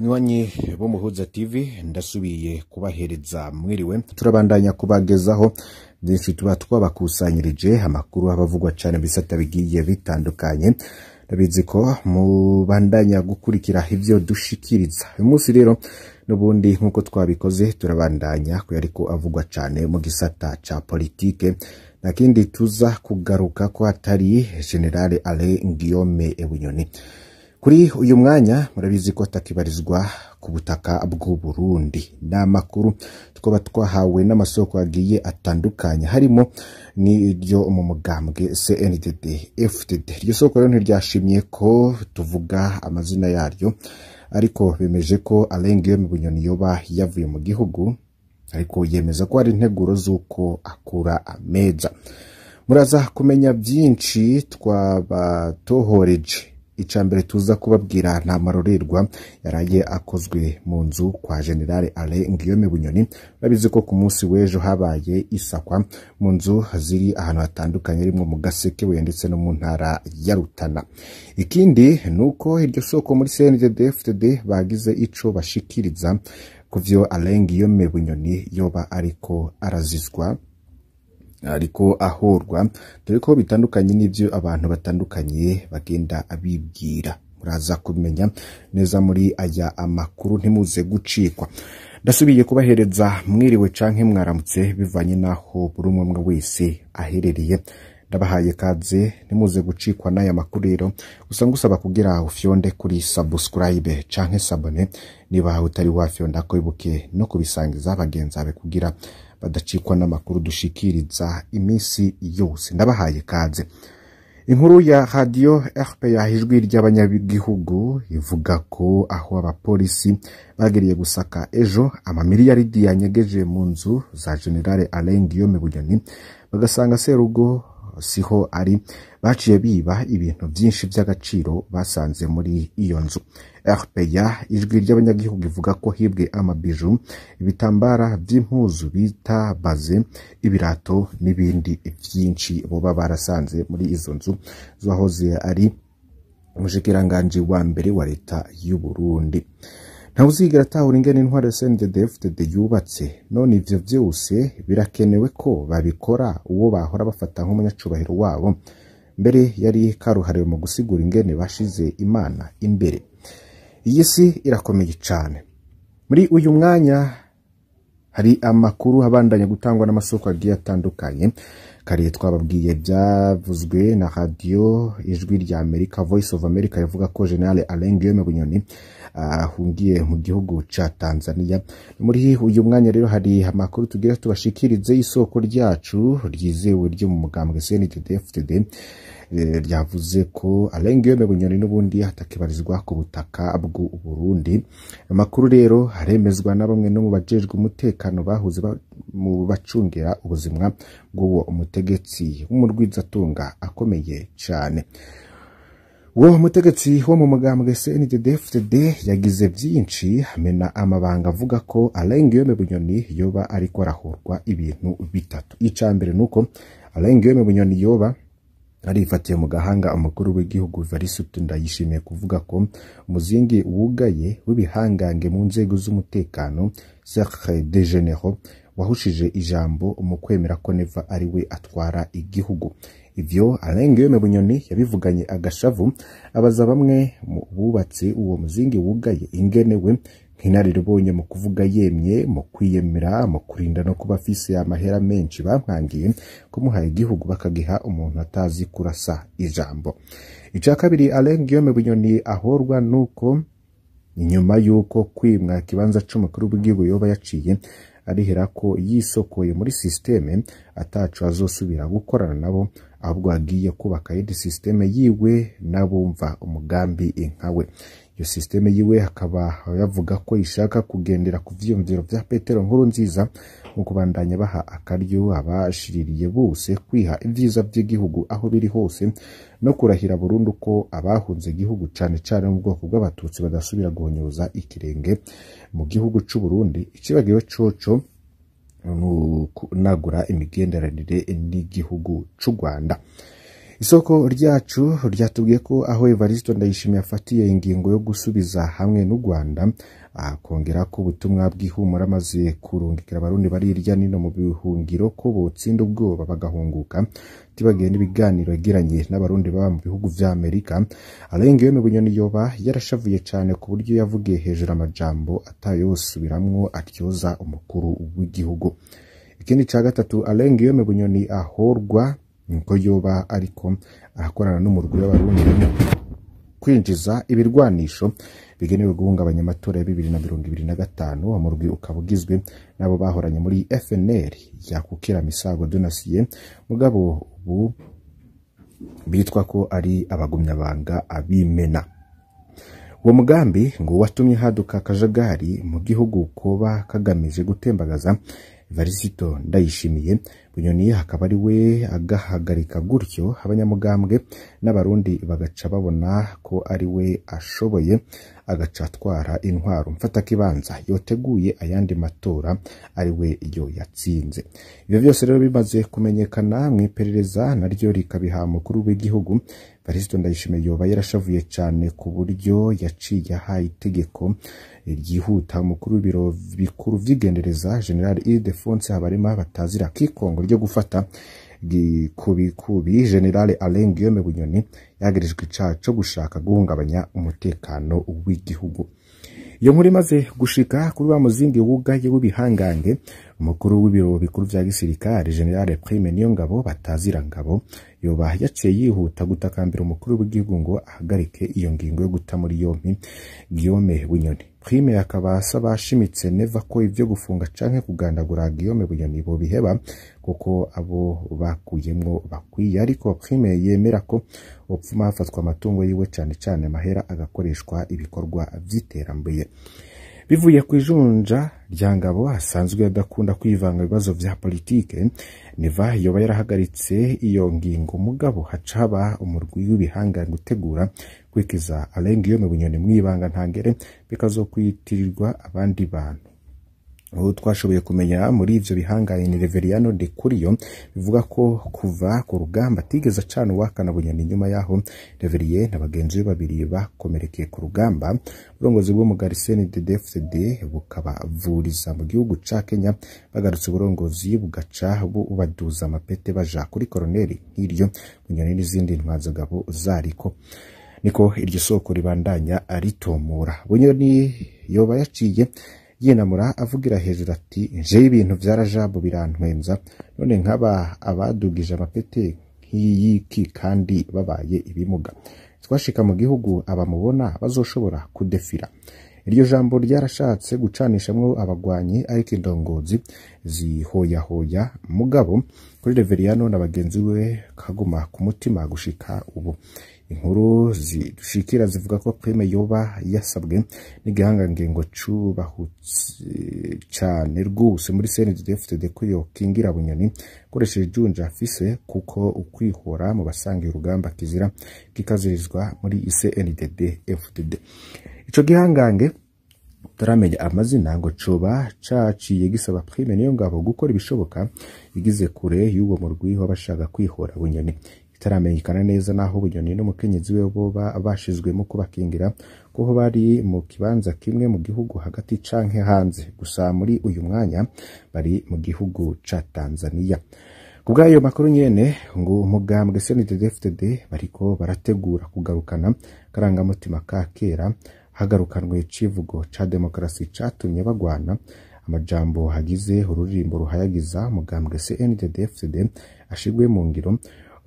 banywanyi bo muhuza tv ndasubiye kubahereza mwiriwe turabandanya kubagezaho byinshi tuba twabakusanyirije amakuru abavugwa cyane bisata bigiye bitandukanye ndabizi ko mubandanya gukurikira ibyo dushikiriza uyu munsi rero n'ubundi nk'uko twabikoze turabandanya ku ariko avugwa cyane mu gisata cya politike nta kindi tuza kugaruka ko atari generale ale ngiyome ebunyoni kuri uyu mwanya murabizi ko atakibarizwa ku butaka bw'u Burundi ni amakuru twaba twahawe n'amasoko agiye atandukanye harimo n'iryo mu mugambwe CNDD FDD iryo soko rero ntiryashimye ko tuvuga amazina yaryo ariko bemeje ko Alain Mu Bunyoni yoba yavuye mu gihugu ariko yemeza ko hari integuro z'uko akura ameza muraza kumenya byinshi twabatohoreje icambere tuza kubabwira nta marorerwa yaraye akozwe mu nzu kwa generale ale ngiyome bunyoni urabizi ko ku munsi w'ejo habaye isakwa mu nzu ziri ahantu hatandukanye rimwe mu gaseke we ndetse no mu ntara ya rutana ikindi ni uko iryo soko muri cndfd bagize ico bashikiriza ku vyo alengi yo yoba ariko arazizwa ariko ahorwa dore ko bitandukanye n'ibyo abantu batandukanye bagenda abibwira muraza kumenya neza muri aya amakuru ntimuze gucikwa ndasubiye kubahereza mwiriwe canke mwaramutse bivanye n'aho buri umwe umwe wese aherereye ndabahaye kaze ntimuze gucikwa n'aya makuru rero gusa ngusaba kugira ufyonde kuri subscribe canke sabone niba utari wafyonda ko ibuke no kubisangiza bagenzi bawe kugira badacikwa n'amakuru dushikiriza iminsi yose ndabahaye kaze inkuru ya radiyo rpa ijwi ry'abanyagihugu ivuga ko aho abapolisi bagiriye gusaka ejo amamiliyaridi yanyegeje mu nzu za generale alain guillaume bunyoni bagasanga serugo siho ari baciye biba ibintu byinshi by'agaciro basanze muri iyo nzu rpa ijwi ry'abanyagihugu ivuga ko hibwe amabiju ibitambara by'impuzu bita baze ibirato n'ibindi byinshi baba barasanze muri izo nzu zahoze ari umushikiranganji wa mbere wa leta y'u Burundi ntawuzigira atahura ingene intwaro ya yubatse none ibyo vyose birakenewe ko babikora uwo bahora bafata nk'umunyacubahiro wabo mbere yari karuhariwe mu gusigura ingene bashize imana imbere iyi si irakomeye cyane muri uyu mwanya hari amakuru abandanya gutangwa n'amasoko agiye atandukanye kare twababwiye byavuzwe na radiyo ijwi rya amerika voice of america yavuga ko general alain guillaume bunyoni ahungiye mu gihugu cya tanzania muri uyu mwanya rero hari amakuru tugira tubashikirize isoko ryacu ryizewe ryo mu mugambwe cndtd Eh, ryavuze ko arengeyome bunyoni n'ubundi atakibarizwa ku butaka bw'u Burundi amakuru rero aremezwa na bamwe no mu bajejwe umutekano bahuze mu bacungira ubuzima bw'uwo umutegetsi w'umurwizatunga akomeye cyane uwo mutegetsi wo mu mugambwe cndfdd yagize byinshi amena amabanga avuga ko arengeyome bunyoni yoba ariko arahurwa ibintu bitatu icya mbere ni uko arengeyome bunyoni yoba arifatiye mu gahanga umukuru w'igihugu Varisutu ndayishimiye kuvuga ko umuzingi wugaye w'ibihangange mu nzego z'umutekano Cercle des Généraux wahushije ijambo mu kwemera ko Neva ari we atwara igihugu ivyo Alain mu Bunyoni yabivuganye agashavu abaza bamwe mu bubatsi uwo muzingi wugaye ingenewe inararibonye mu kuvuga yemye mu kwiyemera mu kurinda no kuba afise amahera menshi bamwangiye kumuhaye igihugu bakagiha umuntu atazi kurasa ijambo icya kabiri Alain Bunyoni ahorwa nuko nyuma y'uko kwimwa ikibanza cy'umukuru w'igihugu yoba yaciye arihera ko yisokoye muri sisiteme atacu azosubira gukorana nabo ahubwo agiye kubaka indi sisiteme yiwe n'abumva umugambi inka Iyo system yiwe akaba yavuga ko ishaka kugendera ku vyiyumviro bya Petero nkuru nziza mu kubandanya baha akaryo abashiririye bose kwiha ibyiza by'igihugu aho biri hose no kurahira burundu ko abahunze igihugu cane cyane mu bwoko bw'abatutsi badasubira guhonyoza ikirenge mu gihugu c'u Burundi icibagiwe coco kunagura imigenderanire n'igihugu cy'u Rwanda isoko ryacu ryatubwiye ko aho evariste ndayishimiye afatiye ingingo yo gusubiza hamwe n'u rwanda akongera ko ubutumwa bw'ihumura amaze kurungikira abarundi bari hirya no mu bihungiro ko butsinda ubwoba bagahunguka tibagiwe n'ibiganiro yagiranye n'abarundi baba mu bihugu vya amerika alain mu bunyoni yoba yarashavuye cyane ku buryo yavugiye hejuru amajambo atayosubiramwo atyoza umukuru w'igihugu ikindi cya gatatu alain guillaume bunyoni ahorwa nibwo yoba ariko ahakorana n'umurwi w'abarundi kwinjiza ibirwanisho bigenewe guhungabanya amatora ya bibiri na mirongo ibiri na gatanu umurwi ukaba ugizwe n'abo bahoranye muri FNL yakukira misago donasiye mugabo ubu bitwa ko ari abagumyabanga abimena uwo mugambi ngo watumye haduka akajagari mu gihugu kuba kagamije gutembagaza varisito ndayishimiye bunyoni hakaba ari we agahagarika gutyo abanyamugambwe n'abarundi bagaca babona ko ari we ashoboye agaca atwara intwaro mfata kibanza yoteguye ayandi matora ari we yo yatsinze ibyo byose rero bimaze kumenyekana mu iperereza naryo rikabiha umukuru w'igihugu varisito ndayishimiye yoba yarashavuye cyane ku buryo yaciye ahaye itegeko ryihuta mukuru w'ibiro bikuru vy'igendereza General Ildefonse Habarima batazira kikongo ryo gufata kubikubi General Alain Guillaume Bunyoni yagirijwe icaha gushaka guhungabanya umutekano w'igihugu iyo nkuru imaze gushika kuri wa muzingi wugaye w'ibihangange umukuru w'ibiro bikuru bya gisirikare General Prime Niyongabo batazira ngabo yoba yaciye yihuta gutakambira umukuru w'igihugu ngo ahagarike iyo ngingo yo guta muri yompi Guillaume Bunyoni Prime akaba asaba ashimitse neva ko ibyo gufunga canke kugandagura Guillaume Bunyoni bo biheba kuko abo bakuyemo bakwiye ariko Prime yemera ko opfuma hafatwa amatungo yiwe cyane cyane mahera agakoreshwa ibikorwa vy'iterambere Bivuye ku ijunja rya Ngabo asanzwe adakunda kwivanga ibibazo bya politiki niva yoba yarahagaritse iyo ngingo mugabo hacaba umurwi w'ibihangane gutegura kwikiza Alain Guillaume Bunyoni mw'ibanga ntangere bikazokwitirwa abandi bantu ubu twashoboye kumenya muri ibyo bihangaye ni Reveriyano de Kuriyo bivuga ko kuva ku rugamba atigeze acana uwakana bunyoni nyuma y'aho Reveriye na bagenzi be babiri bakomerekeye ku rugamba uburongozi bw'umugari CNDD-FCD bukabavuriza mu gihugu cya Kenya bagarutse uburongozi bugaca bubaduza amapete baja kuri koroneli nk'iryo bunyoni n'izindi ntwazagabo zariko niko iryo soko ribandanya aritomura bunyoni yoba yaciye yinamura avugira hejuru ati njeho ibintu byarajabu birantwenza none nk'aba abadugije amapete nk'iyiki kandi babaye ibimuga twashika mu gihugu abamubona bazoshobora kudefira iryo jambo ryarashatse gucanishamo abagwanyi ariko indongozi zihoyahoya mugabo kuri reveriyano na bagenzi be kaguma ku mutima gushika ubu inkuru zishikira zivuga ko prime yoba yasabwe n'igihangange ngo cubahutse cane rwose muri CNDD-FDD ko yokingira bunyoni akoresheje ijunja afise kuko ukwihora mu basangiye urugamba kizira kikazirizwa muri CNDD-FDD icyo gihangange turamenya amazina ngo coba caciye gisaba prime niyo ngabo gukora ibishoboka igize kure y'uwo murwi w'abashaka kwihora bunyoni bitaramenyekana neza n'aho Bunyoni n'umukenyezi we bo bashizwemo kubakingira kuko bari mu kibanza kimwe mu gihugu hagati canke hanze gusa muri uyu mwanya bari mu gihugu ca Tanzania kubw'ayo makuru nyene ngo umugambwe CNDD-FDD bariko barategura kugarukana karangamutima ka kera hagarukanwe civugo ca demokarasi catumye bagwana amajambo hagize ururirimbo ruhayagiza umugambwe CNDD-FDD ashigwe mu ngiro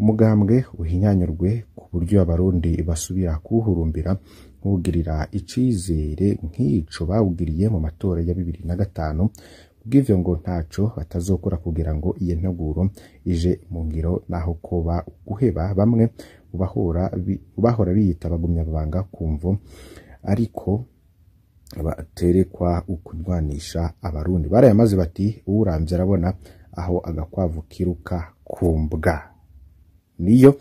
umugambwe uhinyanyurwe ku buryo abarundi basubira kuwuhurumbira nk'ugirira icizere nk'ico bawugiriye mu matora ya bibiri na gatanu bw'ivyo ngo ntacyo batazokora kugira ngo iyi nteguro ije mu ngiro naho koba guheba bamwe bahora biyita bagumya babanga ku mvu ariko baterekwa ukurwanisha abarundi barayamaze bati uwuramvye arabona aho agakwavu kiruka kumbwa niyo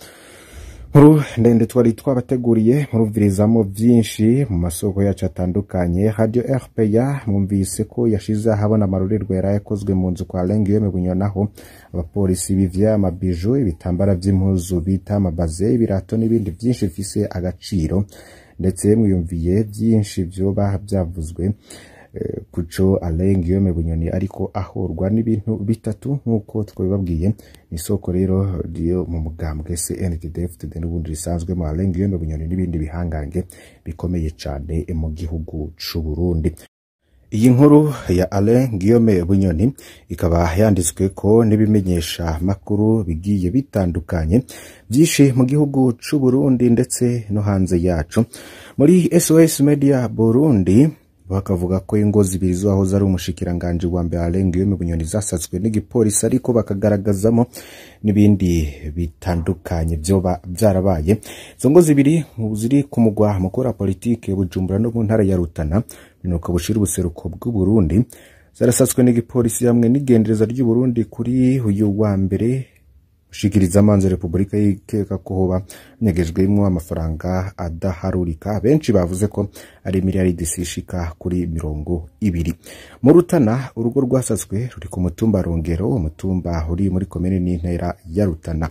nkuru ndende twari twabateguriye murumvirizamo byinshi mu masoko yacu atandukanye radiyo rpa mwumvise ko yashize ahabona amarorerwa yari yakozwe mu nzu kwa rengi mu naho abapolisi bivya amabiju ibitambara by'impuzu bita amabaze ibirato n'ibindi byinshi bifise agaciro ndetse mwiyumviye byinshi byoba byavuzwe Eh, Kuco Alain Guillaume Bunyoni ariko ahorwa n'ibintu bitatu nk'uko twabibabwiye ni isoko rero ryo mu mugambwe CNDD-FDD n'ubundi risanzwemo Alain Guillaume Bunyoni n'ibindi bihangange bikomeye cyane mu gihugu cy'u Burundi iyi nkuru ya Alain Guillaume Bunyoni ikaba yanditswe ko n'ibimenyesha makuru bigiye bitandukanye byinshi mu gihugu cy'u Burundi ndetse no hanze yacu muri SOS Media Burundi bakavuga ko ingo zibiri z'uwahoze ari umushikiranganji wa mbere Alain Guillaume Bunyoni zasatswe n'igipolisi ariko bakagaragazamo n'ibindi bitandukanye byoba byarabaye izo ngo zibiri ziri ku mugwa mukuru politiki Bujumbura no mu ntara ya Rutana nuko bushira ubuseruko bw'u Burundi zarasatswe n'igipolisi hamwe n'igendereza ry'u Burundi kuri uyu wa mbere gushikiriza amanzi repubulika y'ikeka ko hoba hanyegejwemo amafaranga adaharurika benshi bavuze ko ari miliyaridi zishika kuri mirongo ibiri mu rutana urugo rwasazwe ruri ku mutumba rongero uwo uri muri komini n'intera ya rutana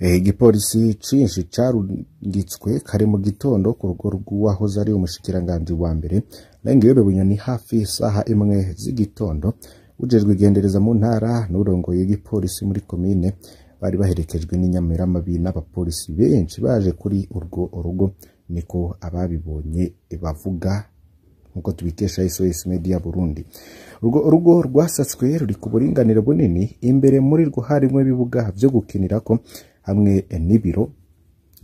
eh, igipolisi cyinshi cyarunditswe kare mu gitondo ku rugo rw'uwahoze ari umushikiranganzi wa mbere rengeyobe bunyoni hafi isaha imwe z'igitondo ujejwe igendereza mu ntara n'urongoye igipolisi muri komine bari baherekejwe n'inyamiramabi n'abapolisi benshi baje kuri urwo urugo niko ababibonye bavuga nk'uko tubikesha SOS Media Burundi urwo urugo rwasatswe ruri ku buringanire bunini imbere muri rwo harimo ibibuga byo gukinira ko hamwe n'ibiro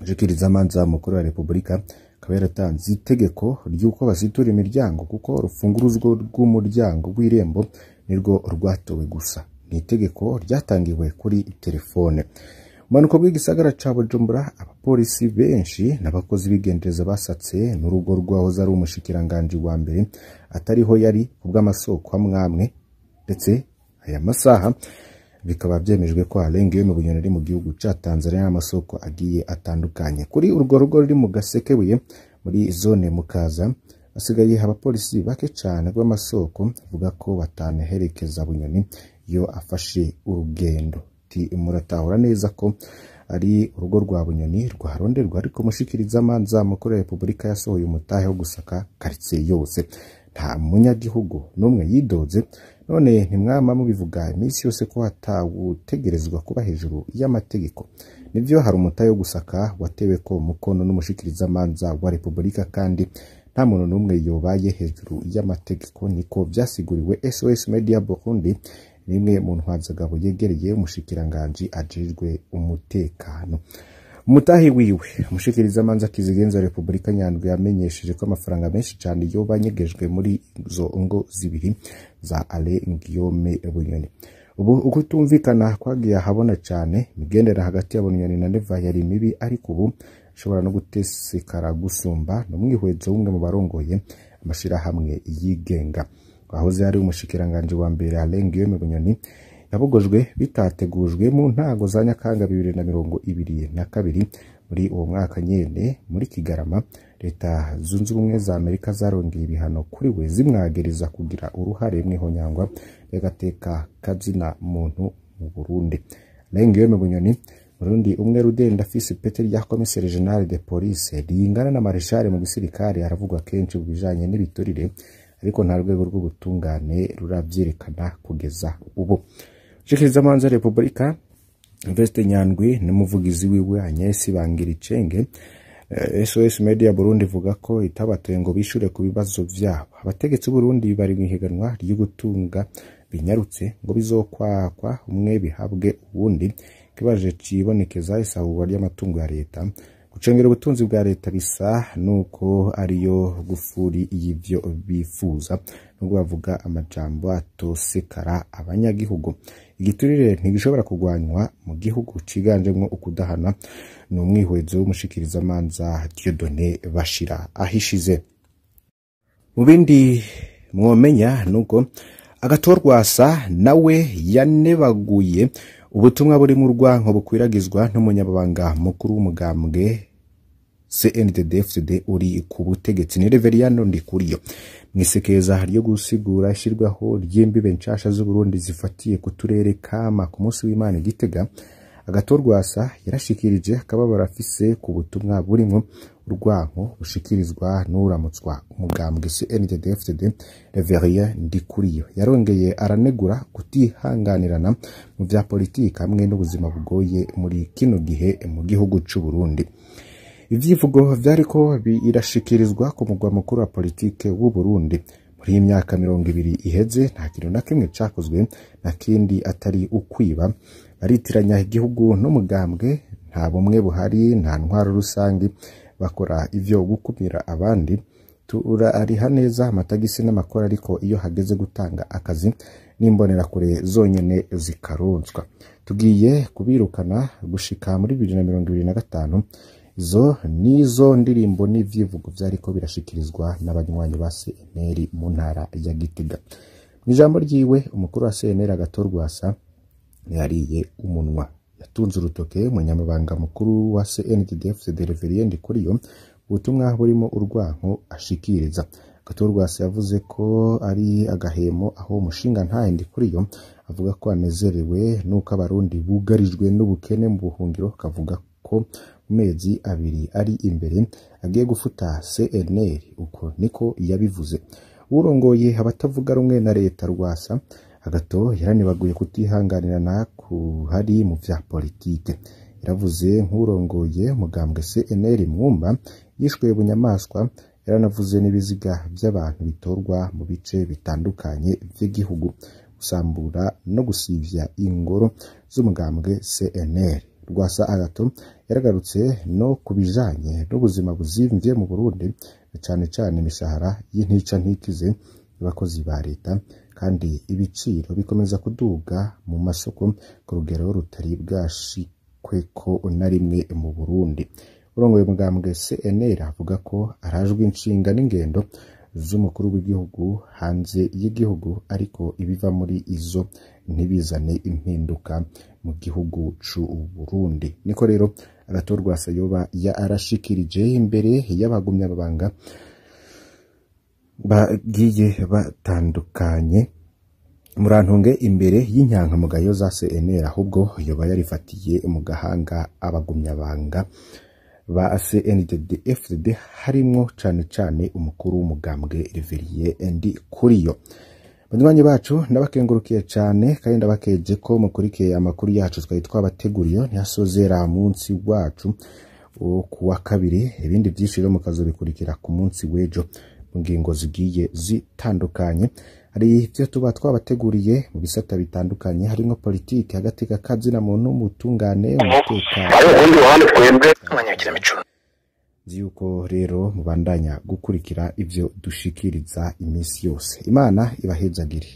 jukirizamanza mukuru wa Repubulika akaba yaratanze itegeko ry'uko bazitura imiryango kuko urufunguruzo rw'umuryango w'irembo nirwo rwatowe gusa ni itegeko ryatangiwe kuri telefone manuko bw'igisagara ca bujumbura abapolisi benshi n'abakozi b'igendereza basatse n'urugo rwahoze ari umushikiranganji wa mbere atariho yari ku bw'amasoko amwamwe ndetse aya masaha bikaba byemejwe ko harengewe mu bunyoni mu gihugu cya tanzania n'amasoko agiye atandukanye kuri urwo rugo ruri mu gasekebuye muri zone mukaza hasigaye abapolisi bake cyane b'amasoko bavuga ko batanaherekeza bunyoni iyo afashe urugendo muratahura neza ko ari urugo rwa bunyoni rwa ronderwa ariko amanza mukuru ya repubulika yasohoye umutahe wo gusaka karitsiye yose nta munyagihugu n'umwe yidoze none ntimwama mubivuga iminsi yose ko hatawutegerezwa kuba hejuru y'amategeko nibyo hari umutahe wo gusaka watewe ko mukono amanza wa repubulika kandi nta muntu n'umwe yobaye hejuru y'amategeko niko byasiguriwe sos media burundi n'imwe mu ntwazagabo yegereye umushikiranganji ajejwe umutekano Mutahi wiwe amanza kizigenza repubulika nyandwi yamenyesheje ko amafaranga menshi cyane yoba anyegejwe muri izo ngo zibiri za ale ngiyome bunyoni ubu ukutumvikana kwagiye ahabona cyane imigendere hagati ya bunyoni na neva yari mibi ariko ubu ashobora no gutesekara gusumba ni umwihwezo w'umwe mu barongoye amashyirahamwe yigenga wahoze ari umushikiranganji wa mbere Alain Guillaume Bunyoni yabogojwe bitategujwe mu ntago za Nyakanga bibiri na mirongo ibiri na kabiri muri uwo mwaka nyene muri Kigarama leta zunze ubumwe za Amerika zarongeye ibihano kuri we zimwagereza kugira uruhare mu ihonyangwa ry'agateka kazina muntu mu Burundi Alain Guillaume Bunyoni Burundi umwe rudenda fisi pete rya komiseri general de police ringana na marshal mu gisirikare aravugwa kenshi mu bijanye n'ibiturire ariko nta rwego rw'ubutungane rurabyerekana kugeza ubu amanza repubulika Veste Nyandwi n'umuvugizi wiwe Agnes Bangiricenge SOS eh, Media Burundi ivuga ko itabatoye ngo bishure ku bibazo byabo abategetsi Burundi bari mu ihiganwa ryo binyarutse ngo bizokwakwa umwe bihabwe ubundi kibaje cibonekeza isahurwa ry'amatungo ya leta gucengera ubutunzi bwa leta bisa nuko ariyo gufuri y'ibyo bifuza nubwo bavuga amajambo atosekara abanyagihugu igiturire ntigishobora kurwanywa mu gihugu ciganjemwo ukudahana ni umwihwezo w'umushikirizamanza Dieudonné Bashira ahishize mu bindi mwomenya nuko agatorwasa nawe yanebaguye ubutumwa buri mu rwanko bukwiragizwa n'umunyamabanga mukuru w'umugambwe CNDD-FDD uri ku butegetsi ni Reveriyano Ndikuriyo mu isekeza ryo gusigura ishyirwaho ry'imbibe nshasha z'u Burundi zifatiye ku turere kama ku munsi w'Imana Gitega agatorwasa yarashikirije akababaro afise ku butumwa burimo urwanko bushikirizwa n'uramutswa umugambwe CNDD-FDD Reverien Ndikuriyo yarongeye aranegura kutihanganirana mu bya politiki hamwe n'ubuzima bugoye muri kino gihe mu gihugu cy'u Burundi ivyivugo vyariko birashikirizwa ku mugwa mukuru wa politiki w'u Burundi kuri iyi myaka mirongo ibiri iheze nta kintu na kimwe cyakozwe na kindi atari ukwiba baritiranya igihugu n'umugambwe nta bumwe buhari nta ntwaro rusange bakora ibyo gukumira abandi turariha neza amatagisi n'amakora ariko iyo hageze gutanga akazi n'imbonerakure zonyine zikaronswa tugiye kubirukana gushika muri bibiri na mirongo ibiri na gatanu Izo nizo ndirimbo n'ivyivugo ko birashikirizwa n'abanywanyi ba CNL mu ntara ya Gitega mu ijambo ryiwe umukuru wa CNL Agathon yariye umunwa yatunze urutoke umunyamabanga mukuru wa CNDD-FDD Reverien Ndikuriyo ubutumwa burimo urwanko ashikiriza Gatorwasa yavuze ko ari agahemo aho umushinga ntahe Ndikuriyo avuga ko anezerewe nuko abarundi bugarijwe n'ubukene mu buhungiro kavuga ko mezi abiri ari imbere agiye gufuta CNR uko niko yabivuze urongoye abatavuga rumwe na leta rwasa agato yaranibaguye kutihanganirana hari mu bya politike yaravuze nk'urongoye umugambwe cNR mwumba yishwe bunyamaswa yaranavuze n'ibiziga by'abantu bitorwa mu bice bitandukanye by’igihugu gusambura no gusivya ingoro z'umugambwe cNR. rwasa agato yaragarutse no ku bijyanye n'ubuzima buzimbye mu burundi cyane cyane imishahara y'intica ntikize y'abakozi ba leta kandi ibiciro bikomeza kuduga mu masoko ku rugero rutari bwashikweko na rimwe mu burundi urongoye umugambwe cnr avuga ko arajwe inshinga n'ingendo z'umukuru w'igihugu hanze y'igihugu ariko ibiva muri izo ntibizane impinduka mu gihugu c'u Burundi niko rero Arato Rwasayoba ya arashikirije imbere y'abagumyabanga bagiye batandukanye murantunge imbere y'inyankamugayo za CNL ahubwo yoba yarifatiye mu gahanga abagumyabanga ba CNDD-FDD harimwo cane cane umukuru w'umugambwe Reveriye Ndi Kuriyo banywanyi bacu ndabakengurukiye cyane kandi ndabakeje ko mukurikiye amakuru yacu twari twabateguriye ntihasozera munsi wacu ku wa kabiri ibindi byinshi rero mukazobikurikira ku munsi w'ejo mu ngingo zigiye zitandukanye hari ibyo tuba twabateguriye mu bisata bitandukanye harimo politiki hagati ya kabyina muntu ubutungane umutekano hari urundi ruhande twebwe abanyagiramico nzi yuko rero mubandanya gukurikira ibyo dushikiriza iminsi yose imana ibahebye